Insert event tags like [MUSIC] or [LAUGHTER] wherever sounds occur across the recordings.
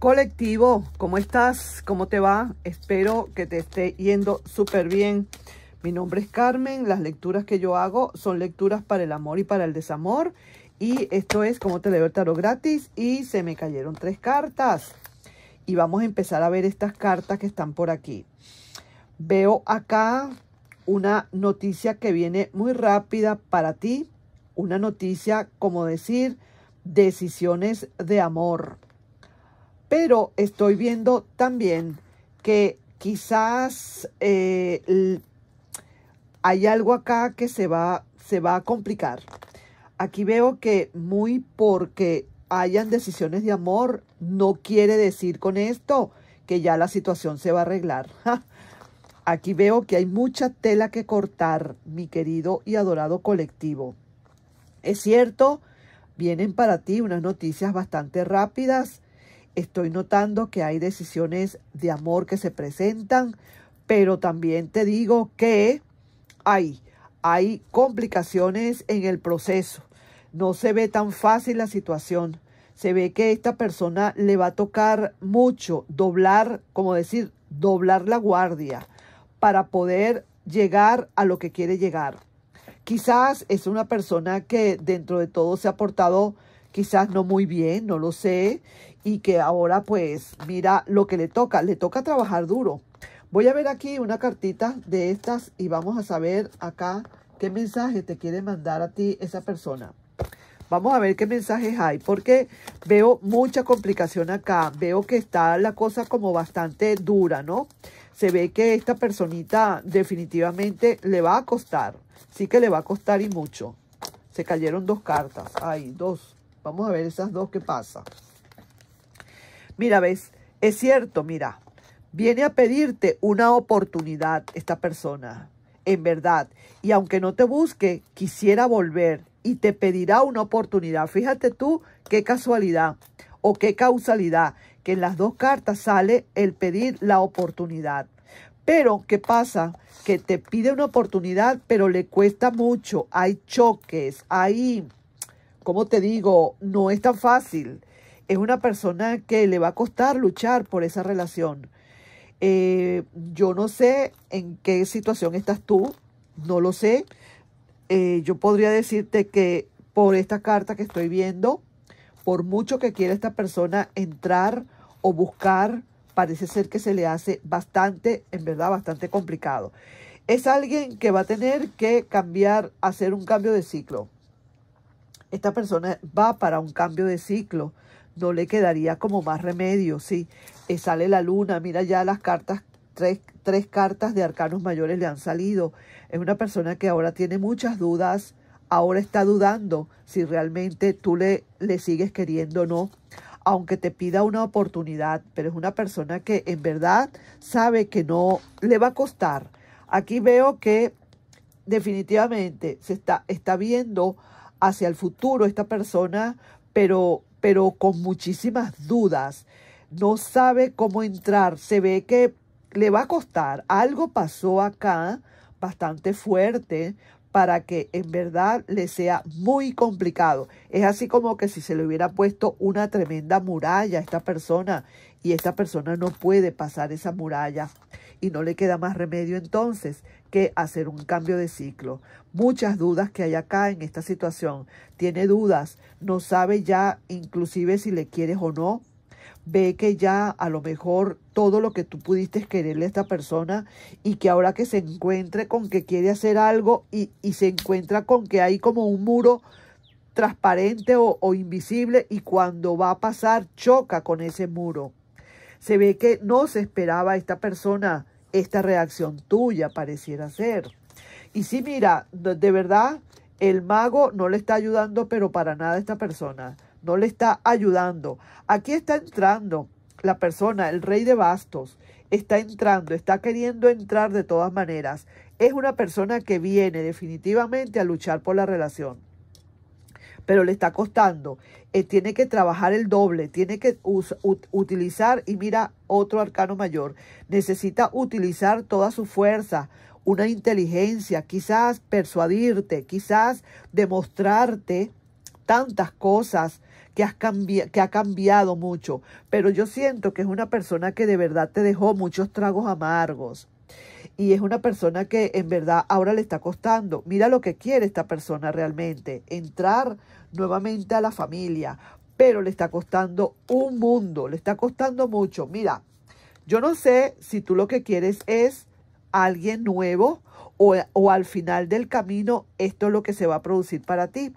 colectivo. ¿Cómo estás? ¿Cómo te va? Espero que te esté yendo súper bien. Mi nombre es Carmen. Las lecturas que yo hago son lecturas para el amor y para el desamor. Y esto es como te leo el tarot gratis. Y se me cayeron tres cartas. Y vamos a empezar a ver estas cartas que están por aquí. Veo acá una noticia que viene muy rápida para ti. Una noticia, como decir, decisiones de amor pero estoy viendo también que quizás eh, hay algo acá que se va, se va a complicar. Aquí veo que muy porque hayan decisiones de amor, no quiere decir con esto que ya la situación se va a arreglar. [LAUGHS] Aquí veo que hay mucha tela que cortar, mi querido y adorado colectivo. Es cierto, vienen para ti unas noticias bastante rápidas Estoy notando que hay decisiones de amor que se presentan, pero también te digo que hay, hay complicaciones en el proceso. No se ve tan fácil la situación. Se ve que a esta persona le va a tocar mucho doblar, como decir, doblar la guardia para poder llegar a lo que quiere llegar. Quizás es una persona que dentro de todo se ha portado quizás no muy bien, no lo sé, y que ahora pues mira lo que le toca, le toca trabajar duro. Voy a ver aquí una cartita de estas y vamos a saber acá qué mensaje te quiere mandar a ti esa persona. Vamos a ver qué mensajes hay, porque veo mucha complicación acá. Veo que está la cosa como bastante dura, ¿no? Se ve que esta personita definitivamente le va a costar. Sí que le va a costar y mucho. Se cayeron dos cartas. Hay dos. Vamos a ver esas dos qué pasa. Mira, ves, es cierto, mira, viene a pedirte una oportunidad esta persona, en verdad. Y aunque no te busque, quisiera volver y te pedirá una oportunidad. Fíjate tú qué casualidad o qué causalidad, que en las dos cartas sale el pedir la oportunidad. Pero, ¿qué pasa? Que te pide una oportunidad, pero le cuesta mucho. Hay choques, hay, ¿cómo te digo? No es tan fácil es una persona que le va a costar luchar por esa relación. Eh, yo no sé en qué situación estás tú, no lo sé. Eh, yo podría decirte que por esta carta que estoy viendo, por mucho que quiera esta persona entrar o buscar, parece ser que se le hace bastante, en verdad, bastante complicado. Es alguien que va a tener que cambiar, hacer un cambio de ciclo. Esta persona va para un cambio de ciclo, no le quedaría como más remedio, sí. Eh, sale la luna, mira ya las cartas, tres, cartas de arcanos mayores le han salido. Es una persona que ahora tiene muchas dudas, ahora está dudando si realmente tú le, le sigues queriendo o no, aunque te pida una oportunidad, pero es una persona que en verdad sabe que no le va a costar. Aquí veo que definitivamente se está, está viendo hacia el futuro esta persona, pero pero con muchísimas dudas. No sabe cómo entrar. Se ve que le va a costar. Algo pasó acá bastante fuerte para que en verdad le sea muy complicado. Es así como que si se le hubiera puesto una tremenda muralla a esta persona y esta persona no puede pasar esa muralla y no le queda más remedio entonces que hacer un cambio de ciclo. Muchas dudas que hay acá en esta situación. Tiene dudas, no sabe ya inclusive si le quieres o no. Ve que ya a lo mejor todo lo que tú pudiste quererle a esta persona y que ahora que se encuentre con que quiere hacer algo y, se encuentra con que hay como un muro transparente o, o invisible y cuando va a pasar choca con ese muro. Se ve que no se esperaba esta persona esta reacción tuya pareciera ser. Y sí, mira, de verdad, el mago no le está ayudando, pero para nada a esta persona. No le está ayudando. Aquí está entrando la persona, el rey de bastos, está entrando, está queriendo entrar de todas maneras. Es una persona que viene definitivamente a luchar por la relación pero le está costando. Eh, tiene que trabajar el doble, tiene que utilizar, y mira otro arcano mayor, necesita utilizar toda su fuerza, una inteligencia, quizás persuadirte, quizás demostrarte tantas cosas que ha cambiado mucho, pero yo siento que es una persona que de verdad te dejó muchos tragos amargos y es una persona que en verdad ahora le está costando. Mira lo que quiere esta persona realmente, entrar nuevamente a la familia, pero le está costando un mundo, le está costando mucho. Mira, yo no sé si tú lo que quieres es alguien nuevo o, al final del camino esto es lo que se va a producir para ti.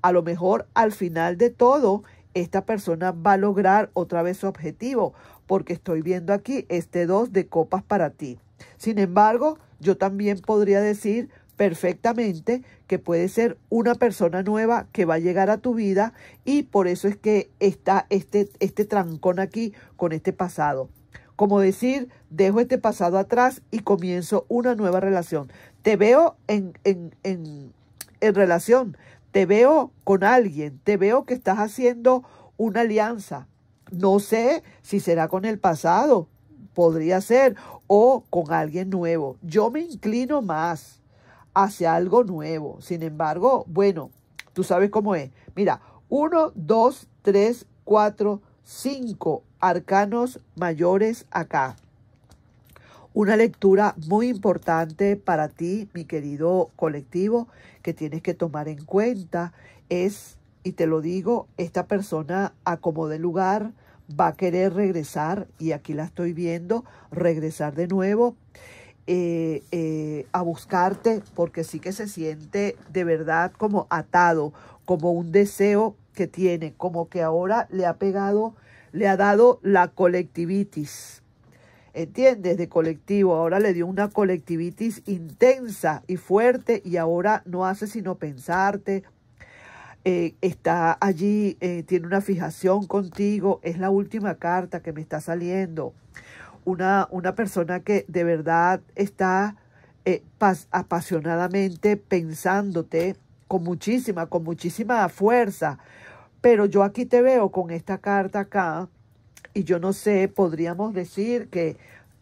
A lo mejor al final de todo esta persona va a lograr otra vez su objetivo, porque estoy viendo aquí este 2 de copas para ti. Sin embargo, yo también podría decir perfectamente que puede ser una persona nueva que va a llegar a tu vida y por eso es que está este, este trancón aquí con este pasado. Como decir, dejo este pasado atrás y comienzo una nueva relación. Te veo en, en, en relación, te veo con alguien, te veo que estás haciendo una alianza. No sé si será con el pasado, podría ser, o con alguien nuevo. Yo me inclino más hacia algo nuevo. Sin embargo, bueno, tú sabes cómo es. Mira, uno, dos, tres, cuatro, cinco arcanos mayores acá. Una lectura muy importante para ti, mi querido colectivo, que tienes que tomar en cuenta es, y te lo digo, esta persona acomode lugar, va a querer regresar, y aquí la estoy viendo, regresar de nuevo. Eh, eh, a buscarte, porque sí que se siente de verdad como atado, como un deseo que tiene, como que ahora le ha pegado, le ha dado la colectivitis. ¿entiendes? De colectivo. Ahora le dio una colectivitis intensa y fuerte y ahora no hace sino pensarte. Eh, está allí, tiene una fijación contigo. Es la última carta que me está saliendo una, persona que de verdad está eh, apasionadamente pensándote con muchísima, con muchísima fuerza. Pero yo aquí te veo con esta carta acá y yo no sé, podríamos decir que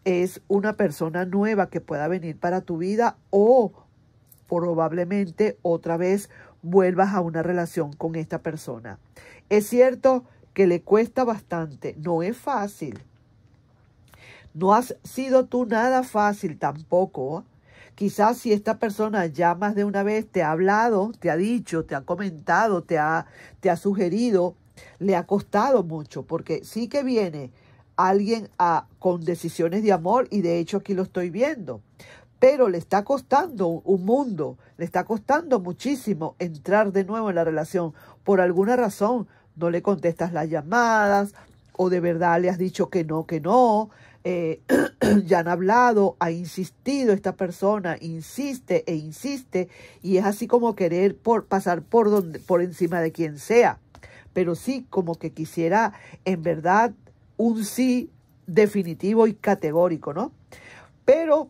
es una persona nueva que pueda venir para tu vida o probablemente otra vez vuelvas a una relación con esta persona. Es cierto que le cuesta bastante, no es fácil, no has sido tú nada fácil tampoco. Quizás si esta persona ya más de una vez te ha hablado, te ha dicho, te ha comentado, te ha, te ha sugerido, le ha costado mucho, porque sí que viene alguien a, con decisiones de amor y de hecho aquí lo estoy viendo. Pero le está costando un mundo, le está costando muchísimo entrar de nuevo en la relación. Por alguna razón no le contestas las llamadas o de verdad le has dicho que no, que no. Eh, [CLEARS THROAT] ya han hablado, ha insistido esta persona, insiste e insiste, y es así como querer pasar por, por encima de quien sea, pero sí como que quisiera en verdad un sí definitivo y categórico, ¿no? Pero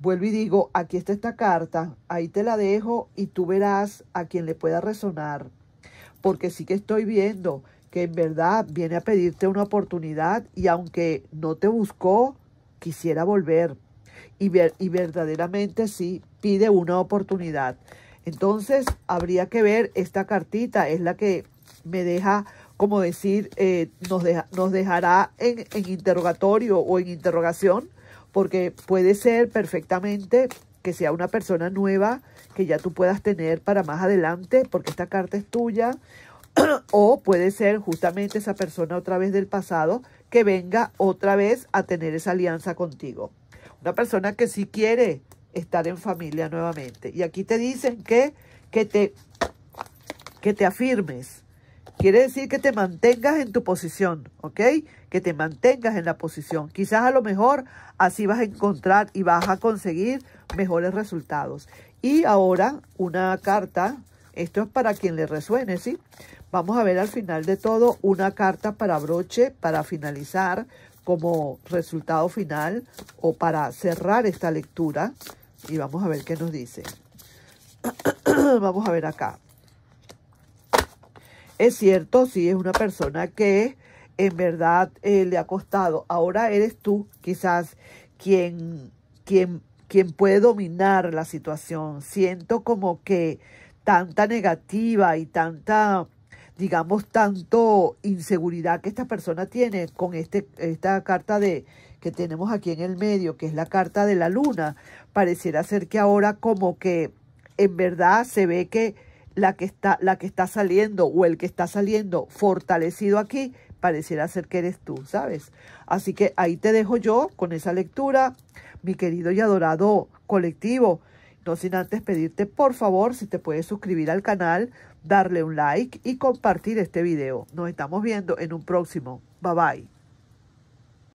vuelvo y digo, aquí está esta carta, ahí te la dejo y tú verás a quien le pueda resonar, porque sí que estoy viendo que en verdad viene a pedirte una oportunidad y aunque no te buscó, quisiera volver. Y, ver, y verdaderamente sí, pide una oportunidad. Entonces, habría que ver esta cartita, es la que me deja, como decir, eh, nos, nos dejará en, en interrogatorio o en interrogación, porque puede ser perfectamente que sea una persona nueva que ya tú puedas tener para más adelante, porque esta carta es tuya, [CLEARS THROAT] o puede ser justamente esa persona otra vez del pasado que venga otra vez a tener esa alianza contigo. Una persona que sí quiere estar en familia nuevamente. Y aquí te dicen que, que, te, que te afirmes. Quiere decir que te mantengas en tu posición, ¿ok? Que te mantengas en la posición. Quizás a lo mejor así vas a encontrar y vas a conseguir mejores resultados. Y ahora una carta, esto es para quien le resuene, ¿sí? Vamos a ver al final de todo una carta para broche para finalizar como resultado final o para cerrar esta lectura. Y vamos a ver qué nos dice. [CLEARS THROAT] vamos a ver acá. Es cierto, sí, es una persona que en verdad eh, le ha costado. Ahora eres tú quizás quien, quien, quien puede dominar la situación. Siento como que tanta negativa y tanta digamos, tanto inseguridad que esta persona tiene con este, esta carta de que tenemos aquí en el medio, que es la carta de la luna, pareciera ser que ahora como que en verdad se ve que la que está, la que está saliendo o el que está saliendo fortalecido aquí, pareciera ser que eres tú, ¿sabes? Así que ahí te dejo yo con esa lectura, mi querido y adorado colectivo. No sin antes pedirte, por favor, si te puedes suscribir al canal, darle un like y compartir este video. Nos estamos viendo en un próximo. Bye bye.